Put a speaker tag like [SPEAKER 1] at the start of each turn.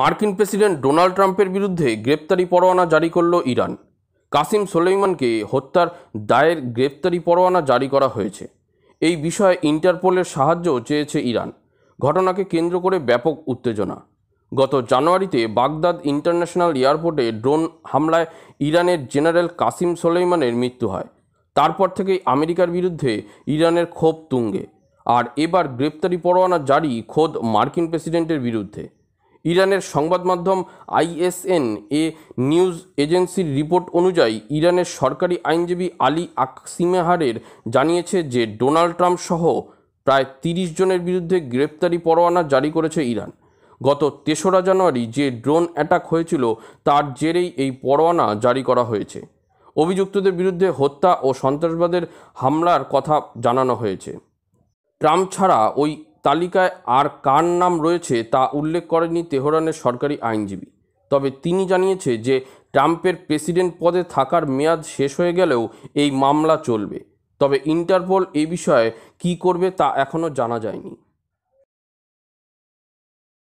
[SPEAKER 1] মার্কিন president Donald ট্রাম্পের বিরুদ্ধে গ্রেপ্তারি পরোয়ানা জারি করল ইরান কাসিম সোলেইমানকে হত্যার দায়ের গ্রেপ্তারি পরোয়ানা জারি করা হয়েছে এই বিষয়ে ইন্টারপোলের সাহায্যও চেয়েছে ইরান ঘটনাকে কেন্দ্র করে ব্যাপক উত্তেজনা গত জানুয়ারিতে বাগদাদ ইন্টারন্যাশনাল এয়ারপোর্টে ড্রোন হামলায় ইরানের জেনারেল কাসিম সোলেইমানের মৃত্যু হয় তারপর থেকেই আমেরিকার বিরুদ্ধে ইরানের ক্ষোভ তুঙ্গে আর এবার গ্রেপ্তারি পরোয়ানা জারি খোদ মার্কিন প্রেসিডেন্টের বিরুদ্ধে ইরানের সংবাদ মাধ্যম আইএসএন এ নিউজ এজেন্সির রিপোর্ট অনুযায়ী ইরানের সরকারি আইনজীবী আলী আকসিমেহারের জানিয়েছে যে ডোনাল্ড ট্রাম্প সহ প্রায় তিরিশ জনের বিরুদ্ধে গ্রেপ্তারি পরোয়ানা জারি করেছে ইরান গত তেসরা জানুয়ারি যে ড্রোন অ্যাটাক হয়েছিল তার জেরেই এই পরোয়ানা জারি করা হয়েছে অভিযুক্তদের বিরুদ্ধে হত্যা ও সন্ত্রাসবাদের হামলার কথা জানানো হয়েছে ট্রাম্প ছাড়া ওই তালিকায় আর কার নাম রয়েছে তা উল্লেখ করেনি তেহরানের সরকারি আইনজীবী তবে তিনি জানিয়েছে যে ট্রাম্পের প্রেসিডেন্ট পদে থাকার মেয়াদ শেষ হয়ে গেলেও এই মামলা চলবে তবে ইন্টারপোল এ বিষয়ে কি করবে তা এখনও জানা যায়নি